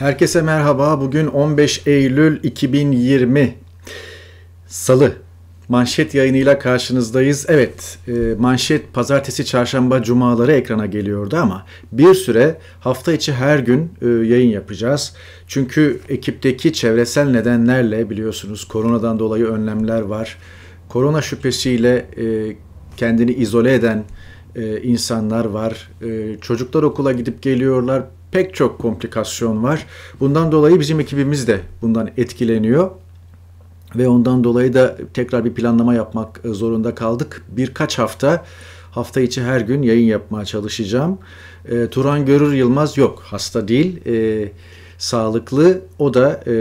Herkese merhaba. Bugün 15 Eylül 2020 Salı. Manşet yayınıyla karşınızdayız. Evet, e, manşet pazartesi, çarşamba, cumaları ekrana geliyordu ama bir süre hafta içi her gün e, yayın yapacağız. Çünkü ekipteki çevresel nedenlerle biliyorsunuz koronadan dolayı önlemler var. Korona şüphesiyle e, kendini izole eden insanlar var. Çocuklar okula gidip geliyorlar pek çok komplikasyon var. Bundan dolayı bizim ekibimiz de bundan etkileniyor. Ve ondan dolayı da tekrar bir planlama yapmak e, zorunda kaldık. Birkaç hafta hafta içi her gün yayın yapmaya çalışacağım. E, Turan Görür Yılmaz yok hasta değil. E, sağlıklı. O da e,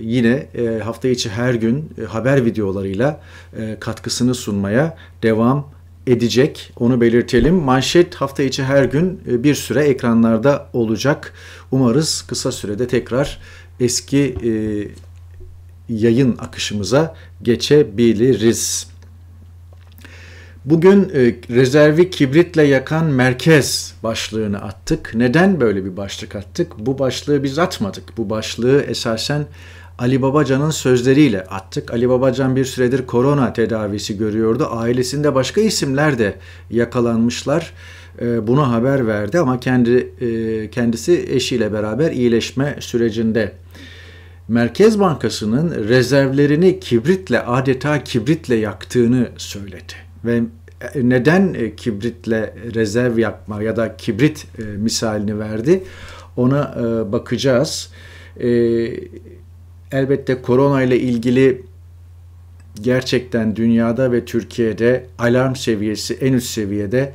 yine e, hafta içi her gün e, haber videolarıyla e, katkısını sunmaya devam edecek. Onu belirtelim. Manşet hafta içi her gün e, bir süre ekranlarda olacak. Umarız kısa sürede tekrar eski e, yayın akışımıza geçebiliriz. Bugün e, rezervi kibritle yakan merkez başlığını attık. Neden böyle bir başlık attık? Bu başlığı biz atmadık. Bu başlığı esasen Ali Babacan'ın sözleriyle attık. Ali Babacan bir süredir korona tedavisi görüyordu. Ailesinde başka isimler de yakalanmışlar. Ee, Buna haber verdi ama kendi e, kendisi eşiyle beraber iyileşme sürecinde. Merkez Bankası'nın rezervlerini kibritle adeta kibritle yaktığını söyledi. Ve neden e, kibritle rezerv yapma ya da kibrit e, misalini verdi ona bakacağız. Elbette korona ile ilgili gerçekten dünyada ve Türkiye'de alarm seviyesi en üst seviyede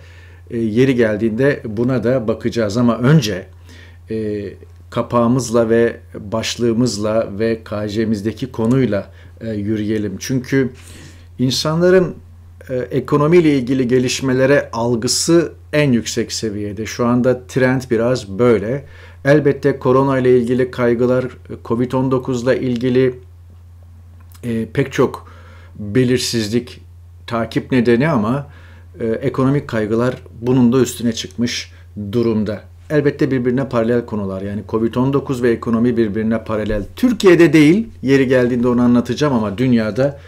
e, yeri geldiğinde buna da bakacağız ama önce e, kapağımızla ve başlığımızla ve KJ'mizdeki konuyla e, yürüyelim. Çünkü insanların e, ekonomiyle ilgili gelişmelere algısı en yüksek seviyede. Şu anda trend biraz böyle. Elbette korona ile ilgili kaygılar, e, Covid-19 ile ilgili e, pek çok belirsizlik takip nedeni ama e, ekonomik kaygılar bunun da üstüne çıkmış durumda. Elbette birbirine paralel konular yani Covid-19 ve ekonomi birbirine paralel. Türkiye'de değil yeri geldiğinde onu anlatacağım ama dünyada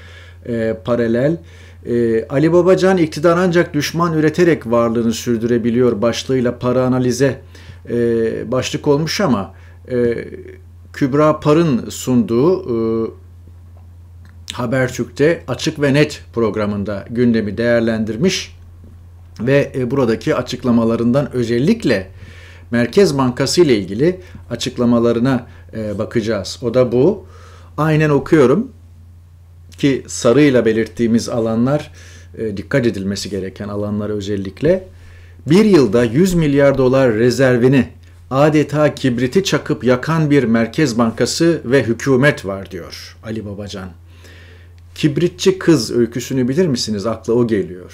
e, paralel. E, Ali Babacan iktidar ancak düşman üreterek varlığını sürdürebiliyor başlığıyla para analize e, başlık olmuş ama e, Kübra Par'ın sunduğu e, Habertürk'te Açık ve Net programında gündemi değerlendirmiş ve e, buradaki açıklamalarından özellikle Merkez Bankası ile ilgili açıklamalarına e, bakacağız. O da bu. Aynen okuyorum ki sarıyla belirttiğimiz alanlar e, dikkat edilmesi gereken alanlar özellikle bir yılda 100 milyar dolar rezervini adeta kibriti çakıp yakan bir merkez bankası ve hükümet var diyor Ali Babacan. Kibritçi kız öyküsünü bilir misiniz? Akla o geliyor.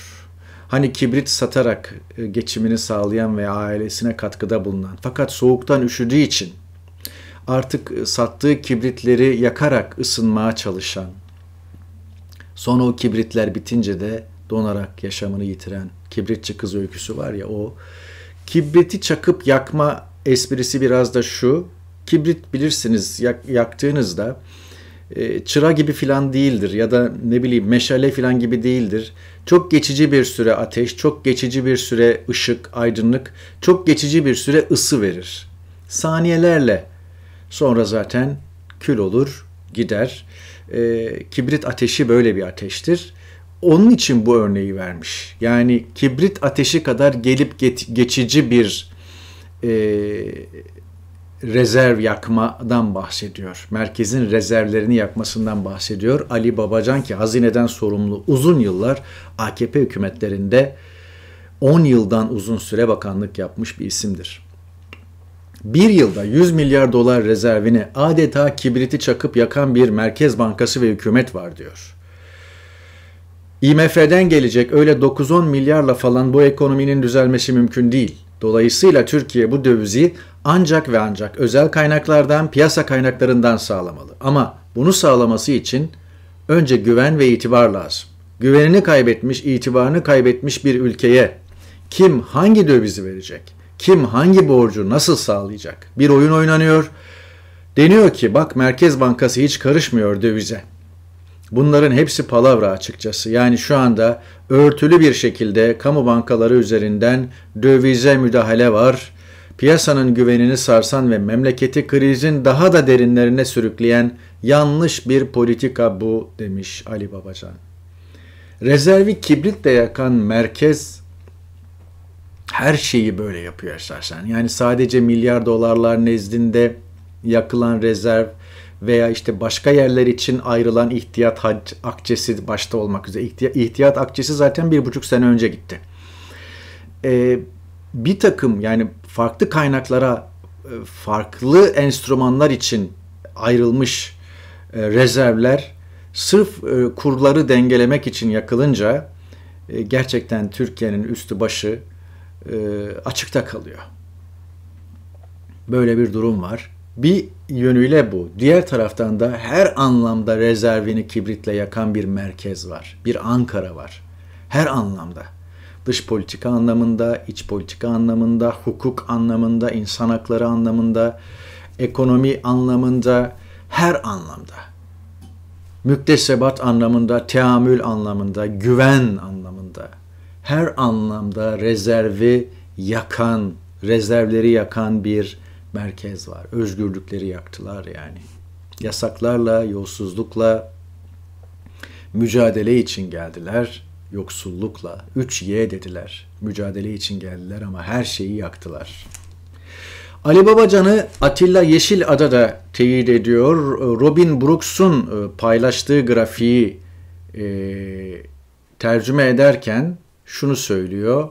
Hani kibrit satarak e, geçimini sağlayan ve ailesine katkıda bulunan fakat soğuktan üşüdüğü için artık e, sattığı kibritleri yakarak ısınmaya çalışan. Sonra o kibritler bitince de donarak yaşamını yitiren kibritçi kız öyküsü var ya o. Kibriti çakıp yakma esprisi biraz da şu. Kibrit bilirsiniz yak, yaktığınızda e, çıra gibi filan değildir ya da ne bileyim meşale filan gibi değildir. Çok geçici bir süre ateş, çok geçici bir süre ışık, aydınlık, çok geçici bir süre ısı verir. Saniyelerle sonra zaten kül olur, gider. E, kibrit ateşi böyle bir ateştir onun için bu örneği vermiş. Yani kibrit ateşi kadar gelip geçici bir e, rezerv yakmadan bahsediyor. Merkezin rezervlerini yakmasından bahsediyor. Ali Babacan ki hazineden sorumlu uzun yıllar AKP hükümetlerinde 10 yıldan uzun süre bakanlık yapmış bir isimdir. Bir yılda 100 milyar dolar rezervini adeta kibriti çakıp yakan bir merkez bankası ve hükümet var diyor. IMF'den gelecek öyle 9-10 milyarla falan bu ekonominin düzelmesi mümkün değil. Dolayısıyla Türkiye bu dövizi ancak ve ancak özel kaynaklardan, piyasa kaynaklarından sağlamalı. Ama bunu sağlaması için önce güven ve itibar lazım. Güvenini kaybetmiş, itibarını kaybetmiş bir ülkeye kim hangi dövizi verecek? Kim hangi borcu nasıl sağlayacak? Bir oyun oynanıyor. Deniyor ki bak Merkez Bankası hiç karışmıyor dövize. Bunların hepsi palavra açıkçası. Yani şu anda örtülü bir şekilde kamu bankaları üzerinden dövize müdahale var. Piyasanın güvenini sarsan ve memleketi krizin daha da derinlerine sürükleyen yanlış bir politika bu demiş Ali Babacan. Rezervi kibritle yakan merkez her şeyi böyle yapıyor esasen. Yani sadece milyar dolarlar nezdinde yakılan rezerv veya işte başka yerler için ayrılan ihtiyat akçesi başta olmak üzere. İhtiyat akçesi zaten bir buçuk sene önce gitti. Ee, bir takım yani farklı kaynaklara e, farklı enstrümanlar için ayrılmış e, rezervler sırf e, kurları dengelemek için yakılınca gerçekten Türkiye'nin üstü başı açıkta kalıyor. Böyle bir durum var. Bir yönüyle bu. Diğer taraftan da her anlamda rezervini kibritle yakan bir merkez var. Bir Ankara var. Her anlamda. Dış politika anlamında, iç politika anlamında, hukuk anlamında, insan hakları anlamında, ekonomi anlamında, her anlamda. Müktesebat anlamında, teamül anlamında, güven anlamında. Her anlamda rezervi yakan, rezervleri yakan bir merkez var. Özgürlükleri yaktılar yani. Yasaklarla, yolsuzlukla mücadele için geldiler. Yoksullukla 3Y dediler. Mücadele için geldiler ama her şeyi yaktılar. Ali Babacan'ı Atilla Yeşil Ada'da teyit ediyor. Robin Brooks'un e, paylaştığı grafiği e, tercüme ederken şunu söylüyor.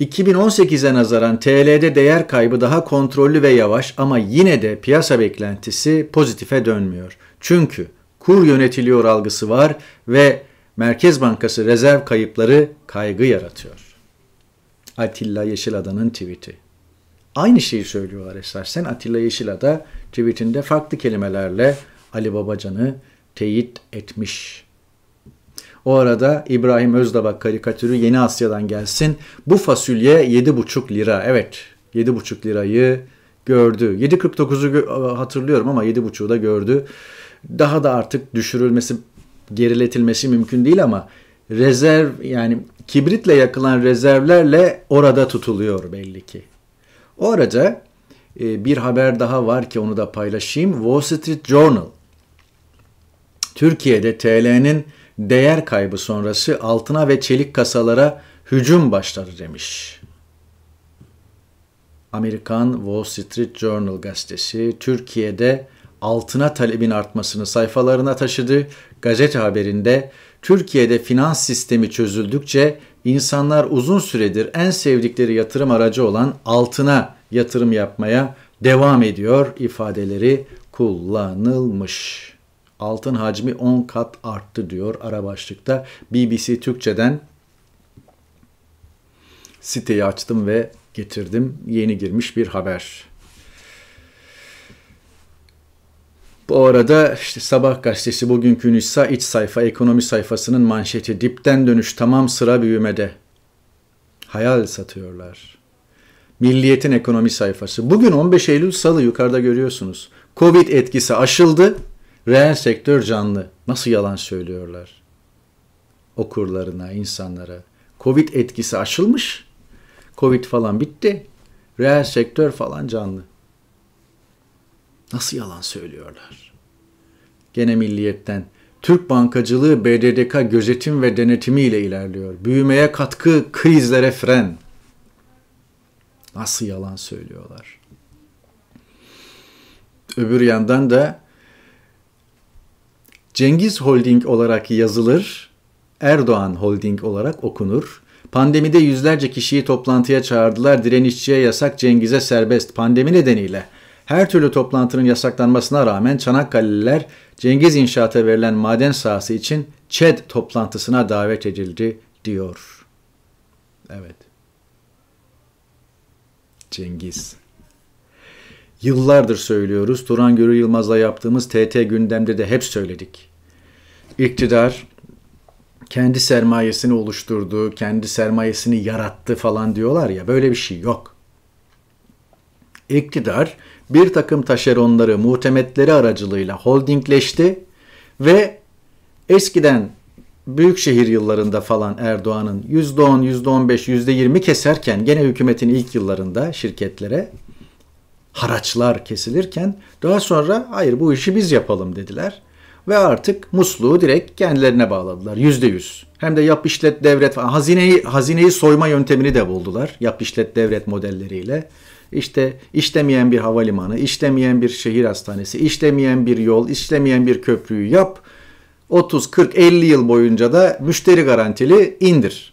2018'e nazaran TL'de değer kaybı daha kontrollü ve yavaş ama yine de piyasa beklentisi pozitife dönmüyor. Çünkü kur yönetiliyor algısı var ve Merkez Bankası rezerv kayıpları kaygı yaratıyor. Atilla Yeşilada'nın tweet'i. Aynı şeyi söylüyorlar esasen. Atilla Yeşilada tweetinde farklı kelimelerle Ali Babacan'ı teyit etmiş. O arada İbrahim Özdabak karikatürü Yeni Asya'dan gelsin. Bu fasulye 7,5 lira. Evet 7,5 lirayı gördü. 7.49'u hatırlıyorum ama 7.5'u da gördü. Daha da artık düşürülmesi, geriletilmesi mümkün değil ama rezerv yani kibritle yakılan rezervlerle orada tutuluyor belli ki. O arada e, bir haber daha var ki onu da paylaşayım. Wall Street Journal Türkiye'de TL'nin değer kaybı sonrası altına ve çelik kasalara hücum başladı demiş. Amerikan Wall Street Journal gazetesi Türkiye'de altına talebin artmasını sayfalarına taşıdı. Gazete haberinde Türkiye'de finans sistemi çözüldükçe insanlar uzun süredir en sevdikleri yatırım aracı olan altına yatırım yapmaya devam ediyor ifadeleri kullanılmış. Altın hacmi 10 kat arttı diyor ara başlıkta. BBC Türkçe'den siteyi açtım ve getirdim. Yeni girmiş bir haber. Bu arada işte Sabah gazetesi bugünkü Nisa iç sayfa ekonomi sayfasının manşeti dipten dönüş tamam sıra büyümede. Hayal satıyorlar. Milliyetin ekonomi sayfası. Bugün 15 Eylül Salı yukarıda görüyorsunuz. Covid etkisi aşıldı. Reel sektör canlı. Nasıl yalan söylüyorlar? Okurlarına, insanlara. Covid etkisi aşılmış. Covid falan bitti. Reel sektör falan canlı. Nasıl yalan söylüyorlar? Gene milliyetten. Türk bankacılığı BDDK gözetim ve denetimi ile ilerliyor. Büyümeye katkı, krizlere fren. Nasıl yalan söylüyorlar? Öbür yandan da Cengiz Holding olarak yazılır, Erdoğan Holding olarak okunur. Pandemide yüzlerce kişiyi toplantıya çağırdılar. Direnişçiye yasak, Cengiz'e serbest. Pandemi nedeniyle her türlü toplantının yasaklanmasına rağmen Çanakkale'liler Cengiz İnşaat'a verilen maden sahası için ÇED toplantısına davet edildi diyor. Evet. Cengiz. Yıllardır söylüyoruz. Turan Görü Yılmaz'la yaptığımız TT gündemde de hep söyledik iktidar kendi sermayesini oluşturdu, kendi sermayesini yarattı falan diyorlar ya böyle bir şey yok. İktidar bir takım taşeronları, muhtemetleri aracılığıyla holdingleşti ve eskiden büyükşehir yıllarında falan Erdoğan'ın %10, %15, %20 keserken gene hükümetin ilk yıllarında şirketlere haraçlar kesilirken daha sonra hayır bu işi biz yapalım dediler ve artık musluğu direkt kendilerine bağladılar. Yüzde yüz. Hem de yap işlet devret falan. Hazineyi, hazineyi soyma yöntemini de buldular. Yap işlet devret modelleriyle. İşte işlemeyen bir havalimanı, işlemeyen bir şehir hastanesi, işlemeyen bir yol, işlemeyen bir köprüyü yap. 30, 40, 50 yıl boyunca da müşteri garantili indir.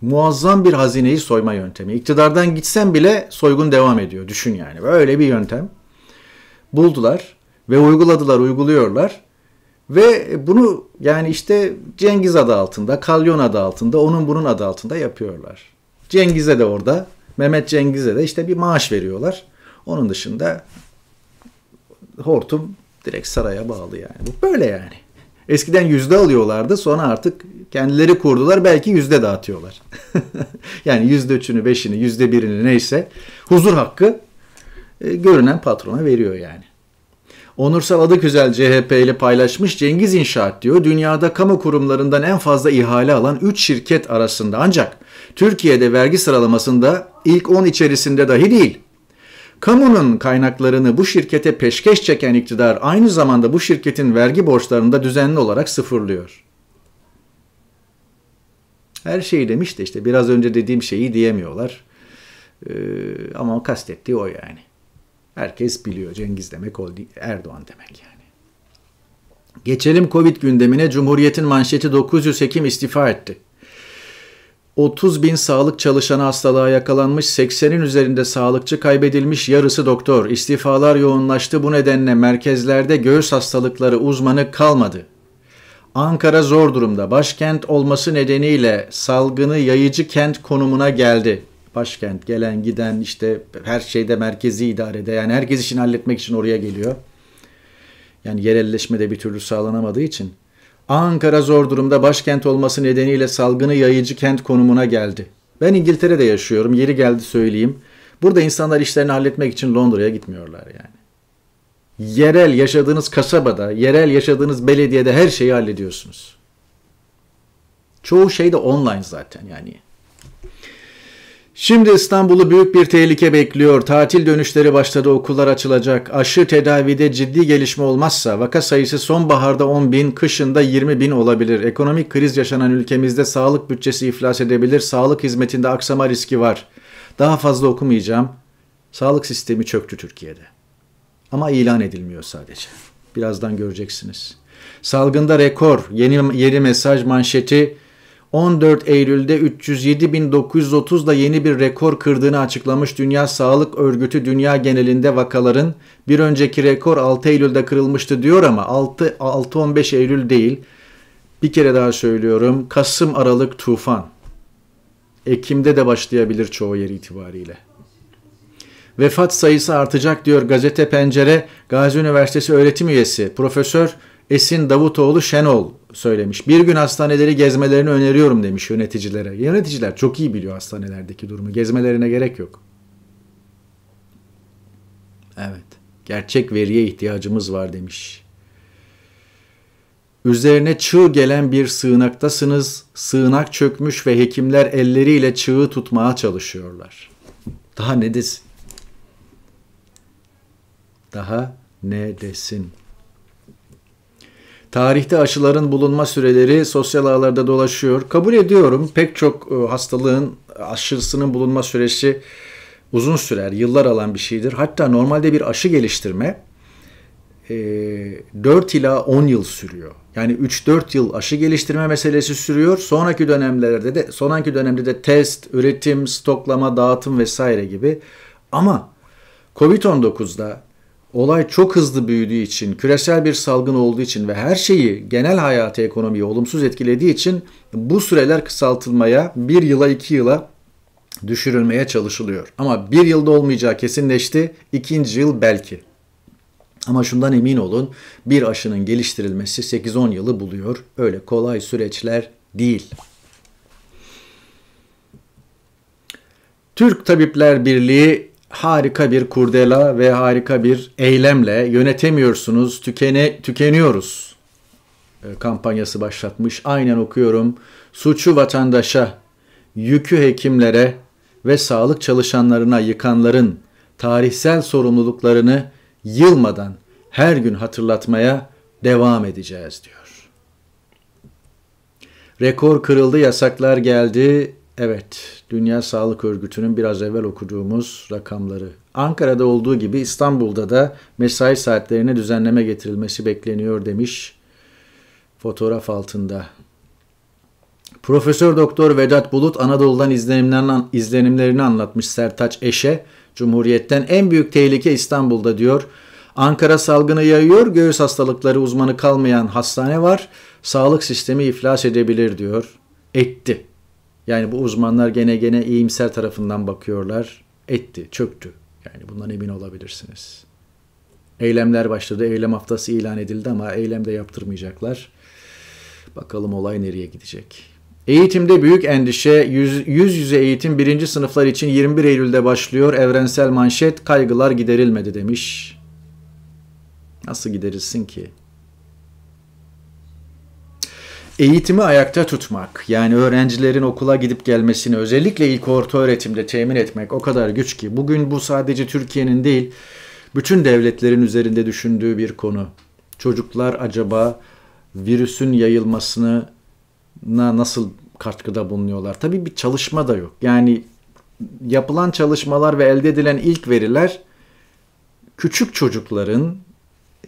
Muazzam bir hazineyi soyma yöntemi. İktidardan gitsen bile soygun devam ediyor. Düşün yani. Böyle bir yöntem buldular. Ve uyguladılar, uyguluyorlar. Ve bunu yani işte Cengiz adı altında, Kalyon adı altında, onun bunun adı altında yapıyorlar. Cengiz'e de orada, Mehmet Cengiz'e de işte bir maaş veriyorlar. Onun dışında hortum direkt saraya bağlı yani. Bu böyle yani. Eskiden yüzde alıyorlardı sonra artık kendileri kurdular belki yüzde dağıtıyorlar. yani yüzde üçünü, beşini, yüzde birini neyse huzur hakkı e, görünen patrona veriyor yani. Onursal Adıgüzel CHP ile paylaşmış Cengiz İnşaat diyor dünyada kamu kurumlarından en fazla ihale alan 3 şirket arasında ancak Türkiye'de vergi sıralamasında ilk 10 içerisinde dahi değil. Kamunun kaynaklarını bu şirkete peşkeş çeken iktidar aynı zamanda bu şirketin vergi borçlarını da düzenli olarak sıfırlıyor. Her şeyi demiş de işte biraz önce dediğim şeyi diyemiyorlar. Ee, ama kastettiği o yani. Herkes biliyor Cengiz demek oldu Erdoğan demek yani. Geçelim Covid gündemine. Cumhuriyet'in manşeti 900 hekim istifa etti. 30 bin sağlık çalışanı hastalığa yakalanmış, 80'in üzerinde sağlıkçı kaybedilmiş, yarısı doktor. İstifalar yoğunlaştı. Bu nedenle merkezlerde göğüs hastalıkları uzmanı kalmadı. Ankara zor durumda. Başkent olması nedeniyle salgını yayıcı kent konumuna geldi başkent gelen giden işte her şeyde merkezi idarede yani herkes işini halletmek için oraya geliyor. Yani yerelleşme de bir türlü sağlanamadığı için. Ankara zor durumda başkent olması nedeniyle salgını yayıcı kent konumuna geldi. Ben İngiltere'de yaşıyorum yeri geldi söyleyeyim. Burada insanlar işlerini halletmek için Londra'ya gitmiyorlar yani. Yerel yaşadığınız kasabada, yerel yaşadığınız belediyede her şeyi hallediyorsunuz. Çoğu şey de online zaten yani. Şimdi İstanbul'u büyük bir tehlike bekliyor. Tatil dönüşleri başladı, okullar açılacak. Aşı tedavide ciddi gelişme olmazsa vaka sayısı sonbaharda 10 bin, kışında 20 bin olabilir. Ekonomik kriz yaşanan ülkemizde sağlık bütçesi iflas edebilir, sağlık hizmetinde aksama riski var. Daha fazla okumayacağım. Sağlık sistemi çöktü Türkiye'de. Ama ilan edilmiyor sadece. Birazdan göreceksiniz. Salgında rekor, yeni, yeni mesaj manşeti 14 Eylül'de 307.930 da yeni bir rekor kırdığını açıklamış Dünya Sağlık Örgütü dünya genelinde vakaların bir önceki rekor 6 Eylül'de kırılmıştı diyor ama 6-15 6 Eylül değil. Bir kere daha söylüyorum Kasım Aralık tufan. Ekim'de de başlayabilir çoğu yer itibariyle. Vefat sayısı artacak diyor gazete pencere Gazi Üniversitesi öğretim üyesi Profesör Esin Davutoğlu Şenol söylemiş. Bir gün hastaneleri gezmelerini öneriyorum demiş yöneticilere. Yöneticiler çok iyi biliyor hastanelerdeki durumu. Gezmelerine gerek yok. Evet. Gerçek veriye ihtiyacımız var demiş. Üzerine çığ gelen bir sığınaktasınız. Sığınak çökmüş ve hekimler elleriyle çığı tutmaya çalışıyorlar. Daha ne desin? Daha ne desin? Tarihte aşıların bulunma süreleri sosyal ağlarda dolaşıyor. Kabul ediyorum pek çok e, hastalığın aşısının bulunma süresi uzun sürer, yıllar alan bir şeydir. Hatta normalde bir aşı geliştirme 4 e, ila 10 yıl sürüyor. Yani 3-4 yıl aşı geliştirme meselesi sürüyor. Sonraki dönemlerde de sonraki dönemde de test, üretim, stoklama, dağıtım vesaire gibi. Ama Covid-19'da olay çok hızlı büyüdüğü için, küresel bir salgın olduğu için ve her şeyi genel hayatı ekonomiyi olumsuz etkilediği için bu süreler kısaltılmaya bir yıla iki yıla düşürülmeye çalışılıyor. Ama bir yılda olmayacağı kesinleşti. ikinci yıl belki. Ama şundan emin olun bir aşının geliştirilmesi 8-10 yılı buluyor. Öyle kolay süreçler değil. Türk Tabipler Birliği harika bir kurdela ve harika bir eylemle yönetemiyorsunuz, tükene, tükeniyoruz e, kampanyası başlatmış. Aynen okuyorum. Suçu vatandaşa, yükü hekimlere ve sağlık çalışanlarına yıkanların tarihsel sorumluluklarını yılmadan her gün hatırlatmaya devam edeceğiz diyor. Rekor kırıldı, yasaklar geldi. Evet, Dünya Sağlık Örgütü'nün biraz evvel okuduğumuz rakamları. Ankara'da olduğu gibi İstanbul'da da mesai saatlerine düzenleme getirilmesi bekleniyor demiş fotoğraf altında. Profesör Doktor Vedat Bulut Anadolu'dan izlenimlerini, anlatmış Sertaç Eş'e. Cumhuriyet'ten en büyük tehlike İstanbul'da diyor. Ankara salgını yayıyor, göğüs hastalıkları uzmanı kalmayan hastane var. Sağlık sistemi iflas edebilir diyor. Etti. Yani bu uzmanlar gene gene iyimser tarafından bakıyorlar. Etti, çöktü. Yani bundan emin olabilirsiniz. Eylemler başladı. Eylem haftası ilan edildi ama eylem de yaptırmayacaklar. Bakalım olay nereye gidecek. Eğitimde büyük endişe. Yüz, yüz yüze eğitim birinci sınıflar için 21 Eylül'de başlıyor. Evrensel manşet kaygılar giderilmedi demiş. Nasıl giderilsin ki? eğitimi ayakta tutmak yani öğrencilerin okula gidip gelmesini özellikle ilk orta öğretimde temin etmek o kadar güç ki bugün bu sadece Türkiye'nin değil bütün devletlerin üzerinde düşündüğü bir konu. Çocuklar acaba virüsün yayılmasına nasıl katkıda bulunuyorlar? Tabii bir çalışma da yok. Yani yapılan çalışmalar ve elde edilen ilk veriler küçük çocukların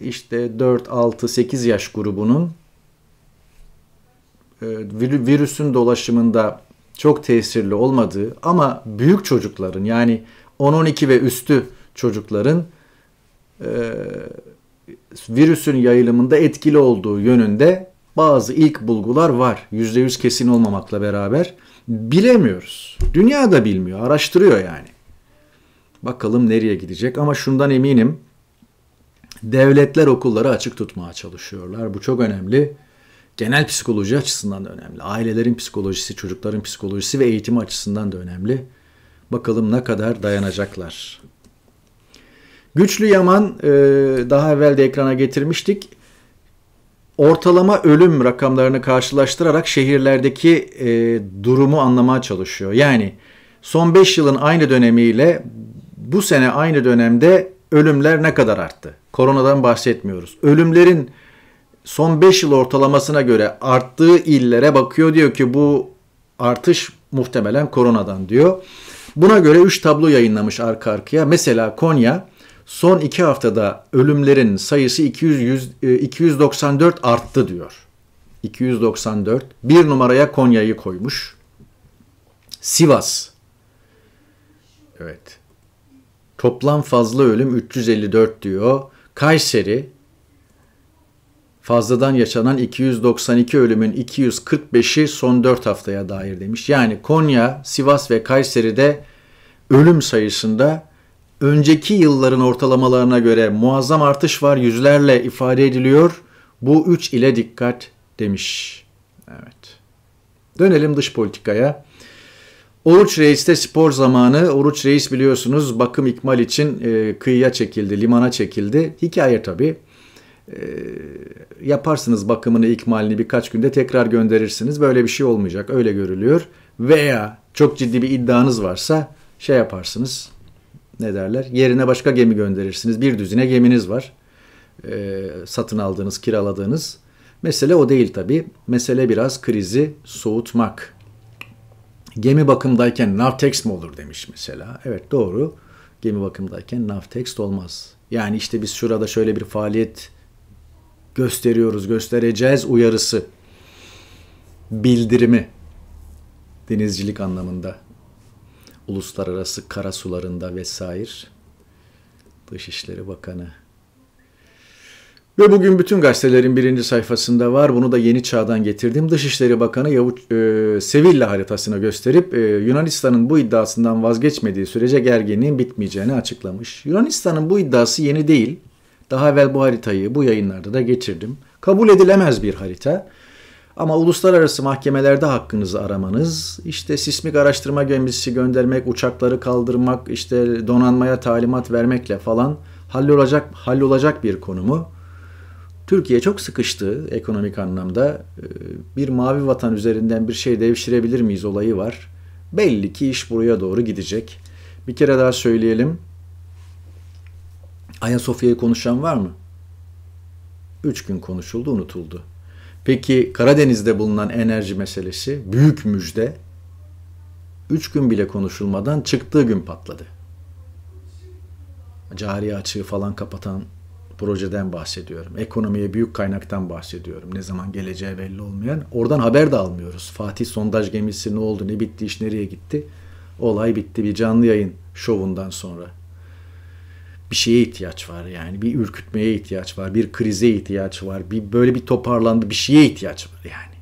işte 4, 6, 8 yaş grubunun e, virüsün dolaşımında çok tesirli olmadığı ama büyük çocukların yani 10-12 ve üstü çocukların e, virüsün yayılımında etkili olduğu yönünde bazı ilk bulgular var. %100 kesin olmamakla beraber bilemiyoruz. Dünya da bilmiyor, araştırıyor yani. Bakalım nereye gidecek ama şundan eminim. Devletler okulları açık tutmaya çalışıyorlar. Bu çok önemli genel psikoloji açısından da önemli. Ailelerin psikolojisi, çocukların psikolojisi ve eğitimi açısından da önemli. Bakalım ne kadar dayanacaklar. Güçlü Yaman e, daha evvel de ekrana getirmiştik. Ortalama ölüm rakamlarını karşılaştırarak şehirlerdeki e, durumu anlamaya çalışıyor. Yani son 5 yılın aynı dönemiyle bu sene aynı dönemde ölümler ne kadar arttı? Koronadan bahsetmiyoruz. Ölümlerin son 5 yıl ortalamasına göre arttığı illere bakıyor. Diyor ki bu artış muhtemelen koronadan diyor. Buna göre 3 tablo yayınlamış arka arkaya. Mesela Konya son 2 haftada ölümlerin sayısı 200, 100, 294 arttı diyor. 294. Bir numaraya Konya'yı koymuş. Sivas. Evet. Toplam fazla ölüm 354 diyor. Kayseri fazladan yaşanan 292 ölümün 245'i son 4 haftaya dair demiş. Yani Konya, Sivas ve Kayseri'de ölüm sayısında önceki yılların ortalamalarına göre muazzam artış var yüzlerle ifade ediliyor. Bu üç ile dikkat demiş. Evet. Dönelim dış politikaya. Oruç Reis'te spor zamanı. Oruç Reis biliyorsunuz bakım ikmal için e, kıyıya çekildi, limana çekildi. Hikaye tabii. Ee, yaparsınız bakımını, ikmalini birkaç günde tekrar gönderirsiniz. Böyle bir şey olmayacak. Öyle görülüyor. Veya çok ciddi bir iddianız varsa şey yaparsınız. Ne derler? Yerine başka gemi gönderirsiniz. Bir düzine geminiz var. E, satın aldığınız, kiraladığınız. Mesele o değil tabii. Mesele biraz krizi soğutmak. Gemi bakımdayken navtex mi olur demiş mesela. Evet doğru. Gemi bakımdayken navtex olmaz. Yani işte biz şurada şöyle bir faaliyet gösteriyoruz, göstereceğiz uyarısı, bildirimi denizcilik anlamında, uluslararası kara sularında vesaire Dışişleri Bakanı. Ve bugün bütün gazetelerin birinci sayfasında var. Bunu da Yeni Çağ'dan getirdim. Dışişleri Bakanı Yavuş, e, Sevilla haritasını gösterip e, Yunanistan'ın bu iddiasından vazgeçmediği sürece gerginliğin bitmeyeceğini açıklamış. Yunanistan'ın bu iddiası yeni değil. Daha evvel bu haritayı bu yayınlarda da getirdim. Kabul edilemez bir harita. Ama uluslararası mahkemelerde hakkınızı aramanız, işte sismik araştırma gemisi göndermek, uçakları kaldırmak, işte donanmaya talimat vermekle falan hallolacak, hallolacak bir konumu. Türkiye çok sıkıştı ekonomik anlamda. Ee, bir mavi vatan üzerinden bir şey devşirebilir miyiz olayı var. Belli ki iş buraya doğru gidecek. Bir kere daha söyleyelim. Ayasofya'yı konuşan var mı? Üç gün konuşuldu, unutuldu. Peki Karadeniz'de bulunan enerji meselesi büyük müjde. Üç gün bile konuşulmadan çıktığı gün patladı. Cari açığı falan kapatan projeden bahsediyorum. Ekonomiye büyük kaynaktan bahsediyorum. Ne zaman geleceği belli olmayan. Oradan haber de almıyoruz. Fatih sondaj gemisi ne oldu, ne bitti, iş nereye gitti? Olay bitti bir canlı yayın şovundan sonra bir şeye ihtiyaç var yani bir ürkütmeye ihtiyaç var bir krize ihtiyaç var bir böyle bir toparlandı bir şeye ihtiyaç var yani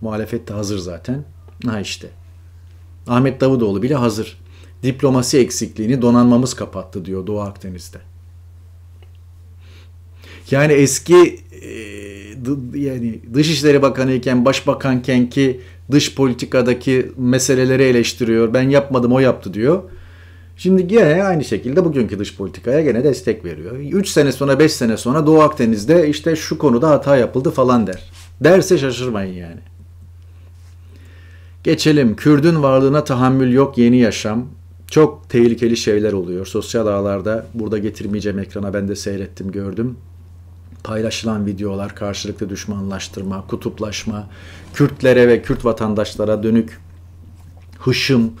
muhalefet de hazır zaten ha işte Ahmet Davutoğlu bile hazır diplomasi eksikliğini donanmamız kapattı diyor Doğu Akdeniz'de yani eski e, yani Dışişleri Bakanı iken Başbakanken ki dış politikadaki meseleleri eleştiriyor. Ben yapmadım o yaptı diyor. Şimdi gene aynı şekilde bugünkü dış politikaya gene destek veriyor. 3 sene sonra 5 sene sonra Doğu Akdeniz'de işte şu konuda hata yapıldı falan der. Derse şaşırmayın yani. Geçelim. Kürdün varlığına tahammül yok yeni yaşam. Çok tehlikeli şeyler oluyor sosyal ağlarda. Burada getirmeyeceğim ekrana ben de seyrettim gördüm. Paylaşılan videolar, karşılıklı düşmanlaştırma, kutuplaşma, Kürtlere ve Kürt vatandaşlara dönük hışım,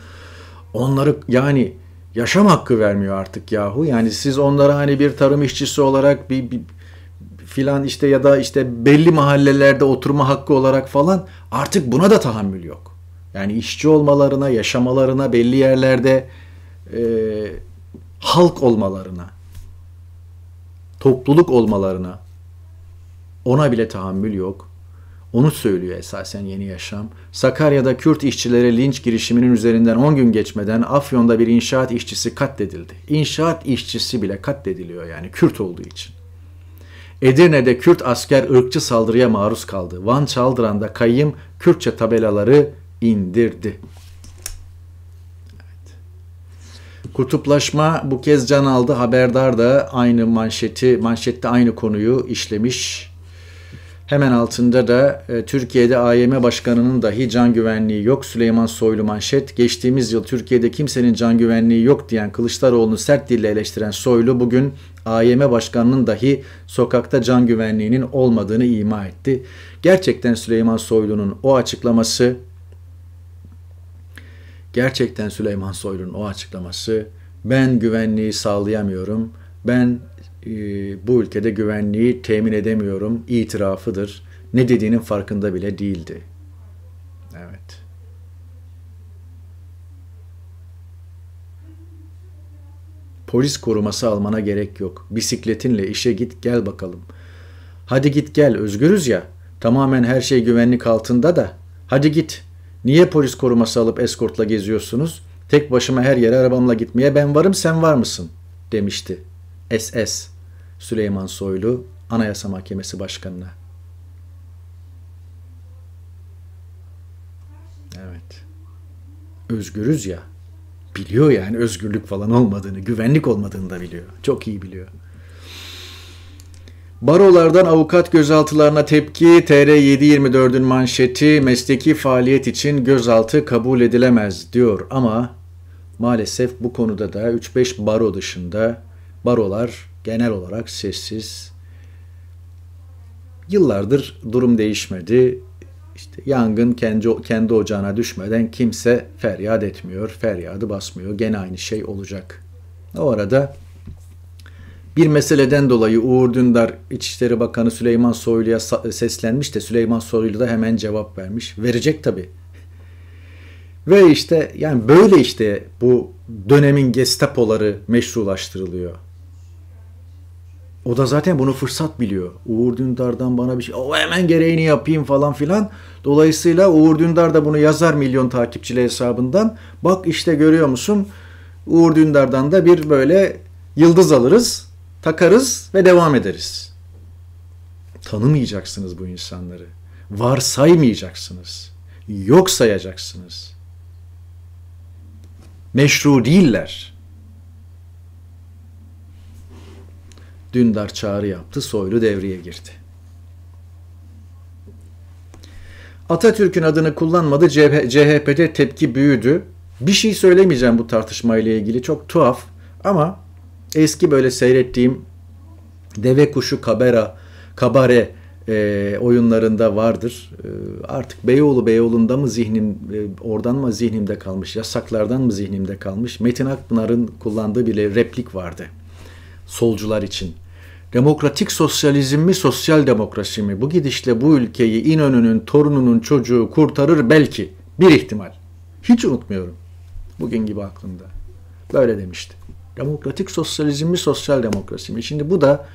onları yani yaşam hakkı vermiyor artık yahu. Yani siz onlara hani bir tarım işçisi olarak bir, bir filan işte ya da işte belli mahallelerde oturma hakkı olarak falan artık buna da tahammül yok. Yani işçi olmalarına, yaşamalarına, belli yerlerde e, halk olmalarına, topluluk olmalarına ona bile tahammül yok. Onu söylüyor esasen Yeni Yaşam. Sakarya'da Kürt işçilere linç girişiminin üzerinden 10 gün geçmeden Afyon'da bir inşaat işçisi katledildi. İnşaat işçisi bile katlediliyor yani Kürt olduğu için. Edirne'de Kürt asker ırkçı saldırıya maruz kaldı. Van Çaldıran'da kayım Kürtçe tabelaları indirdi. Kutuplaşma bu kez can aldı. Haberdar da aynı manşeti, manşette aynı konuyu işlemiş. Hemen altında da e, Türkiye'de AYM başkanının dahi can güvenliği yok Süleyman Soylu manşet. Geçtiğimiz yıl Türkiye'de kimsenin can güvenliği yok diyen Kılıçdaroğlu'nu sert dille eleştiren Soylu bugün AYM başkanının dahi sokakta can güvenliğinin olmadığını ima etti. Gerçekten Süleyman Soylu'nun o açıklaması gerçekten Süleyman Soylu'nun o açıklaması ben güvenliği sağlayamıyorum. Ben ee, bu ülkede güvenliği temin edemiyorum itirafıdır. Ne dediğinin farkında bile değildi. Evet. Polis koruması almana gerek yok. Bisikletinle işe git gel bakalım. Hadi git gel özgürüz ya. Tamamen her şey güvenlik altında da. Hadi git. Niye polis koruması alıp eskortla geziyorsunuz? Tek başıma her yere arabamla gitmeye ben varım sen var mısın? demişti. SS Süleyman Soylu Anayasa Mahkemesi Başkanı'na. Evet. Özgürüz ya. Biliyor yani özgürlük falan olmadığını, güvenlik olmadığını da biliyor. Çok iyi biliyor. Barolardan avukat gözaltılarına tepki TR724'ün manşeti mesleki faaliyet için gözaltı kabul edilemez diyor ama maalesef bu konuda da 3-5 baro dışında barolar genel olarak sessiz. Yıllardır durum değişmedi. İşte yangın kendi, kendi ocağına düşmeden kimse feryat etmiyor, feryadı basmıyor. Gene aynı şey olacak. O arada bir meseleden dolayı Uğur Dündar İçişleri Bakanı Süleyman Soylu'ya seslenmiş de Süleyman Soylu da hemen cevap vermiş. Verecek tabi. Ve işte yani böyle işte bu dönemin gestapoları meşrulaştırılıyor. O da zaten bunu fırsat biliyor. Uğur Dündar'dan bana bir şey, o hemen gereğini yapayım falan filan. Dolayısıyla Uğur Dündar da bunu yazar milyon takipçili hesabından. Bak işte görüyor musun? Uğur Dündar'dan da bir böyle yıldız alırız, takarız ve devam ederiz. Tanımayacaksınız bu insanları. Varsaymayacaksınız. Yok sayacaksınız. Meşru değiller. Dündar çağrı yaptı, Soylu devreye girdi. Atatürk'ün adını kullanmadı, CHP'de tepki büyüdü. Bir şey söylemeyeceğim bu tartışmayla ilgili, çok tuhaf ama eski böyle seyrettiğim deve kuşu kabera, kabare e, oyunlarında vardır. E, artık Beyoğlu Beyoğlu'nda mı zihnim, e, oradan mı zihnimde kalmış, yasaklardan mı zihnimde kalmış? Metin Akpınar'ın kullandığı bile replik vardı solcular için. Demokratik sosyalizm mi, sosyal demokrasi mi? Bu gidişle bu ülkeyi İnönü'nün torununun çocuğu kurtarır belki. Bir ihtimal. Hiç unutmuyorum. Bugün gibi aklımda. Böyle demişti. Demokratik sosyalizm mi, sosyal demokrasi mi? Şimdi bu da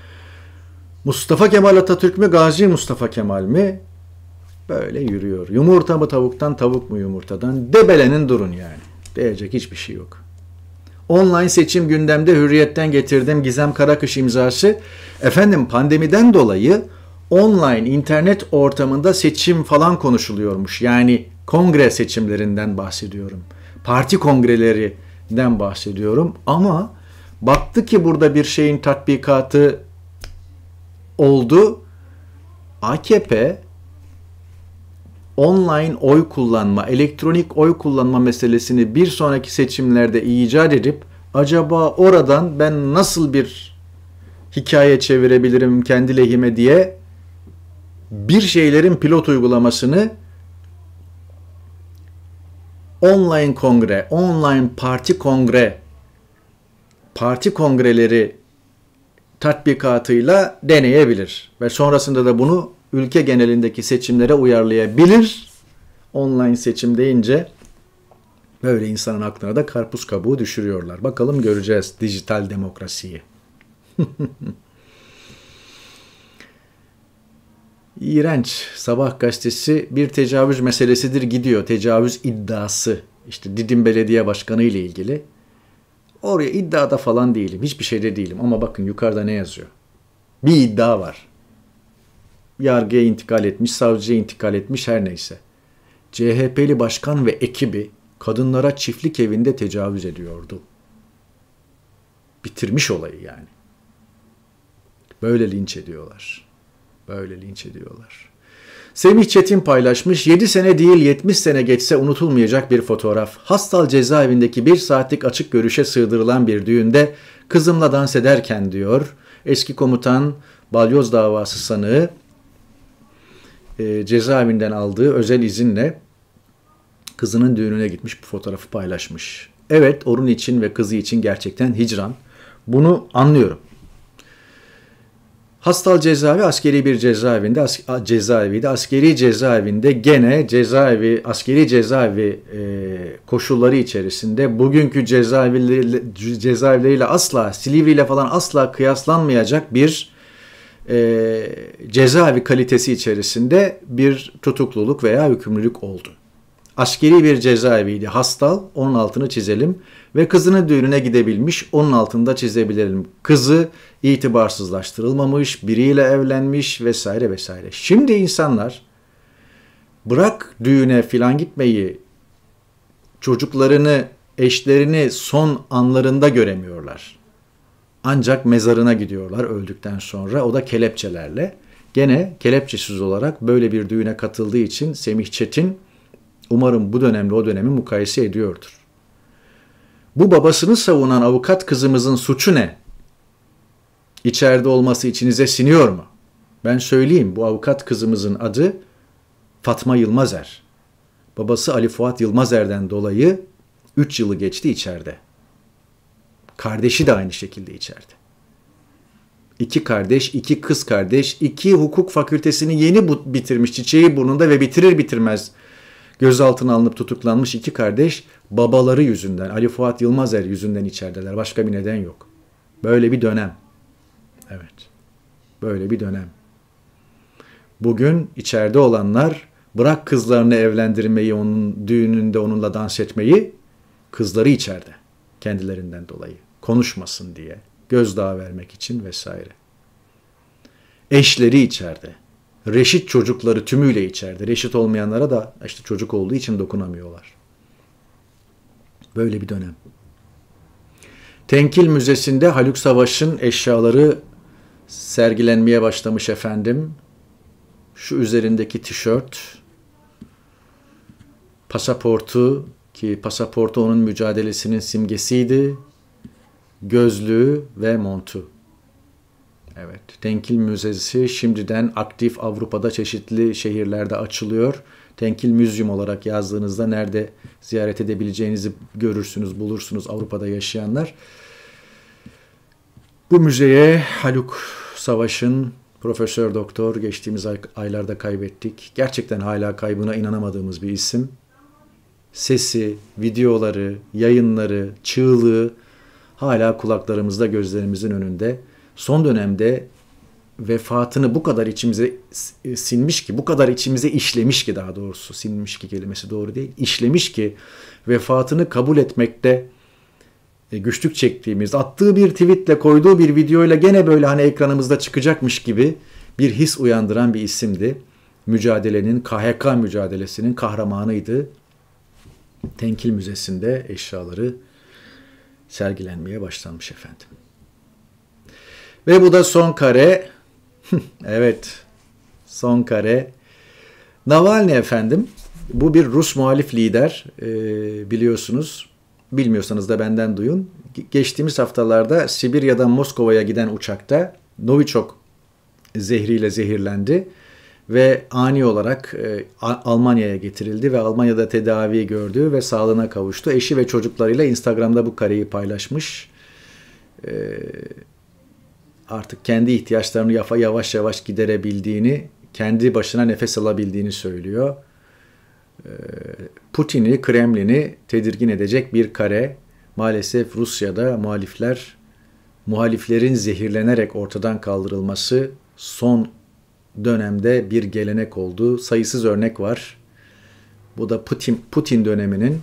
Mustafa Kemal Atatürk mü, Gazi Mustafa Kemal mi? Böyle yürüyor. Yumurta mı tavuktan, tavuk mu yumurtadan? Debelenin durun yani. Değecek hiçbir şey yok. Online seçim gündemde hürriyetten getirdim Gizem Karakış imzası. Efendim pandemiden dolayı online internet ortamında seçim falan konuşuluyormuş. Yani kongre seçimlerinden bahsediyorum. Parti kongrelerinden bahsediyorum ama baktı ki burada bir şeyin tatbikatı oldu. AKP online oy kullanma, elektronik oy kullanma meselesini bir sonraki seçimlerde icat edip acaba oradan ben nasıl bir hikaye çevirebilirim kendi lehime diye bir şeylerin pilot uygulamasını online kongre, online parti kongre, parti kongreleri tatbikatıyla deneyebilir ve sonrasında da bunu ülke genelindeki seçimlere uyarlayabilir. Online seçim deyince böyle insanın aklına da karpuz kabuğu düşürüyorlar. Bakalım göreceğiz dijital demokrasiyi. İğrenç. Sabah gazetesi bir tecavüz meselesidir gidiyor. Tecavüz iddiası. İşte Didim Belediye Başkanı ile ilgili. Oraya iddiada falan değilim. Hiçbir şeyde değilim. Ama bakın yukarıda ne yazıyor? Bir iddia var yargıya intikal etmiş, savcıya intikal etmiş her neyse. CHP'li başkan ve ekibi kadınlara çiftlik evinde tecavüz ediyordu. Bitirmiş olayı yani. Böyle linç ediyorlar. Böyle linç ediyorlar. Semih Çetin paylaşmış 7 sene değil 70 sene geçse unutulmayacak bir fotoğraf. Hastal cezaevindeki bir saatlik açık görüşe sığdırılan bir düğünde kızımla dans ederken diyor eski komutan balyoz davası sanığı e, cezaevinden aldığı özel izinle kızının düğününe gitmiş bu fotoğrafı paylaşmış. Evet onun için ve kızı için gerçekten hicran. Bunu anlıyorum. Hastal cezaevi askeri bir cezaevinde as, cezaeviydi. Askeri cezaevinde gene cezaevi askeri cezaevi e, koşulları içerisinde bugünkü cezaevleri, cezaevleriyle asla Silivri ile falan asla kıyaslanmayacak bir e, cezaevi kalitesi içerisinde bir tutukluluk veya hükümlülük oldu. Askeri bir cezaeviydi. Hastal, onun altını çizelim. Ve kızının düğününe gidebilmiş, onun altında çizebilelim. Kızı itibarsızlaştırılmamış, biriyle evlenmiş vesaire vesaire. Şimdi insanlar bırak düğüne filan gitmeyi, çocuklarını, eşlerini son anlarında göremiyorlar. Ancak mezarına gidiyorlar öldükten sonra. O da kelepçelerle. Gene kelepçesiz olarak böyle bir düğüne katıldığı için Semih Çetin umarım bu dönemle o dönemi mukayese ediyordur. Bu babasını savunan avukat kızımızın suçu ne? İçeride olması içinize siniyor mu? Ben söyleyeyim bu avukat kızımızın adı Fatma Yılmazer. Babası Ali Fuat Yılmazer'den dolayı 3 yılı geçti içeride. Kardeşi de aynı şekilde içerdi. İki kardeş, iki kız kardeş, iki hukuk fakültesini yeni bitirmiş çiçeği burnunda ve bitirir bitirmez gözaltına alınıp tutuklanmış iki kardeş babaları yüzünden, Ali Fuat Yılmazer yüzünden içerideler. Başka bir neden yok. Böyle bir dönem. Evet. Böyle bir dönem. Bugün içeride olanlar bırak kızlarını evlendirmeyi, onun düğününde onunla dans etmeyi, kızları içeride kendilerinden dolayı konuşmasın diye, gözdağı vermek için vesaire. Eşleri içeride. Reşit çocukları tümüyle içeride. Reşit olmayanlara da işte çocuk olduğu için dokunamıyorlar. Böyle bir dönem. Tenkil Müzesi'nde Haluk Savaş'ın eşyaları sergilenmeye başlamış efendim. Şu üzerindeki tişört, pasaportu ki pasaportu onun mücadelesinin simgesiydi gözlüğü ve montu. Evet, Tenkil Müzesi şimdiden aktif Avrupa'da çeşitli şehirlerde açılıyor. Tenkil Müzyum olarak yazdığınızda nerede ziyaret edebileceğinizi görürsünüz, bulursunuz Avrupa'da yaşayanlar. Bu müzeye Haluk Savaş'ın Profesör Doktor geçtiğimiz ay, aylarda kaybettik. Gerçekten hala kaybına inanamadığımız bir isim. Sesi, videoları, yayınları, çığlığı hala kulaklarımızda, gözlerimizin önünde. Son dönemde vefatını bu kadar içimize e, sinmiş ki, bu kadar içimize işlemiş ki daha doğrusu, sinmiş ki kelimesi doğru değil, işlemiş ki vefatını kabul etmekte e, güçlük çektiğimiz, attığı bir tweetle, koyduğu bir videoyla gene böyle hani ekranımızda çıkacakmış gibi bir his uyandıran bir isimdi. Mücadelenin, KHK mücadelesinin kahramanıydı. Tenkil Müzesi'nde eşyaları sergilenmeye başlanmış efendim. Ve bu da son kare. evet. Son kare. Navalny efendim. Bu bir Rus muhalif lider. E, biliyorsunuz. Bilmiyorsanız da benden duyun. Geçtiğimiz haftalarda Sibirya'dan Moskova'ya giden uçakta Novichok zehriyle zehirlendi ve ani olarak e, Almanya'ya getirildi ve Almanya'da tedavi gördü ve sağlığına kavuştu. Eşi ve çocuklarıyla Instagram'da bu kareyi paylaşmış. E, artık kendi ihtiyaçlarını yavaş yavaş giderebildiğini, kendi başına nefes alabildiğini söylüyor. E, Putin'i, Kremlin'i tedirgin edecek bir kare. Maalesef Rusya'da muhalifler, muhaliflerin zehirlenerek ortadan kaldırılması son dönemde bir gelenek olduğu Sayısız örnek var. Bu da Putin, Putin döneminin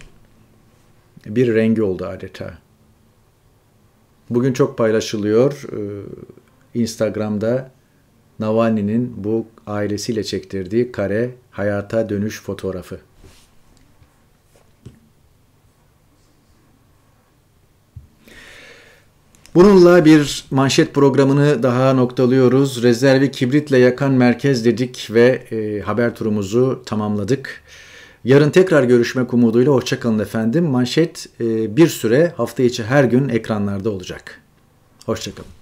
bir rengi oldu adeta. Bugün çok paylaşılıyor. Ee, Instagram'da Navalny'nin bu ailesiyle çektirdiği kare hayata dönüş fotoğrafı. Bununla bir manşet programını daha noktalıyoruz. Rezervi kibritle yakan merkez dedik ve e, haber turumuzu tamamladık. Yarın tekrar görüşmek umuduyla hoşçakalın efendim. Manşet e, bir süre hafta içi her gün ekranlarda olacak. Hoşçakalın.